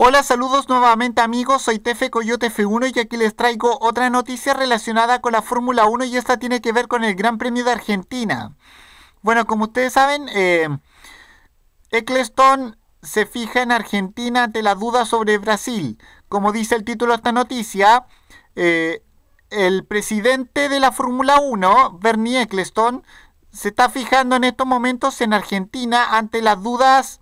Hola, saludos nuevamente amigos, soy Tefe Coyote F1 y aquí les traigo otra noticia relacionada con la Fórmula 1 y esta tiene que ver con el Gran Premio de Argentina. Bueno, como ustedes saben, eh, Eccleston se fija en Argentina ante la duda sobre Brasil. Como dice el título de esta noticia, eh, el presidente de la Fórmula 1, Bernie Eccleston, se está fijando en estos momentos en Argentina ante las dudas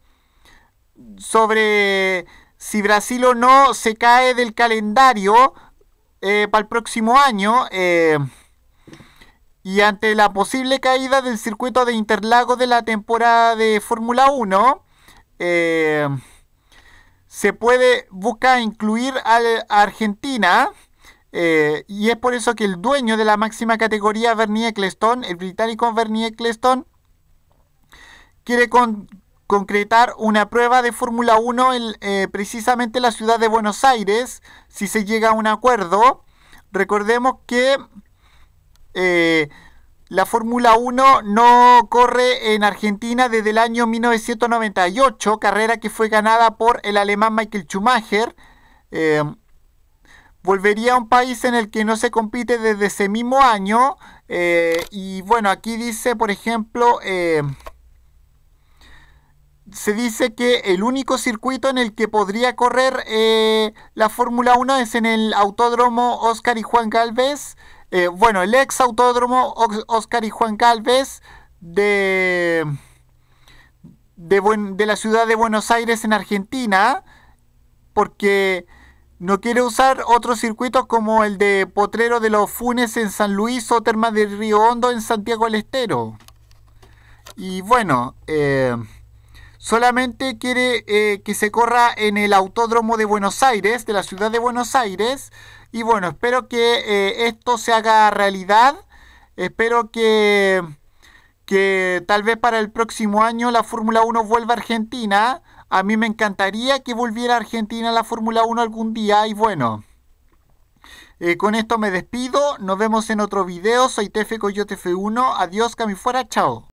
sobre si Brasil o no se cae del calendario eh, para el próximo año. Eh, y ante la posible caída del circuito de Interlagos de la temporada de Fórmula 1, eh, se puede buscar incluir a, Argentina. y es por eso que el dueño de la máxima categoría, Bernie Eccleston, el británico Bernie Eccleston, quiere con, concretar una prueba de Fórmula 1 en eh, precisamente la ciudad de Buenos Aires, si se llega a un acuerdo. Recordemos que eh, la Fórmula 1 no corre en Argentina desde el año 1998, carrera que fue ganada por el alemán Michael Schumacher. Eh, volvería a un país en el que no se compite desde ese mismo año. y bueno, aquí dice, por ejemplo, se dice que el único circuito en el que podría correr eh, la Fórmula 1 es en el Autódromo Oscar y Juan Galvez. Eh, bueno, el ex Autódromo Oscar y Juan Calvez de, de, la ciudad de Buenos Aires en Argentina, porque no quiere usar otros circuitos como el de Potrero de los Funes en San Luis o Termas del Río Hondo en Santiago del Estero. Y bueno, eh, solamente quiere eh, que se corra en el Autódromo de Buenos Aires, de la ciudad de Buenos Aires. Y bueno, espero que eh, esto se haga realidad. Espero que, que tal vez para el próximo año la Fórmula 1 vuelva a Argentina. A mí me encantaría que volviera a Argentina la Fórmula 1 algún día. Y bueno, eh, con esto me despido. Nos vemos en otro video. Soy Tefe Coyote F1. Adiós, Cami Fuera. Chao.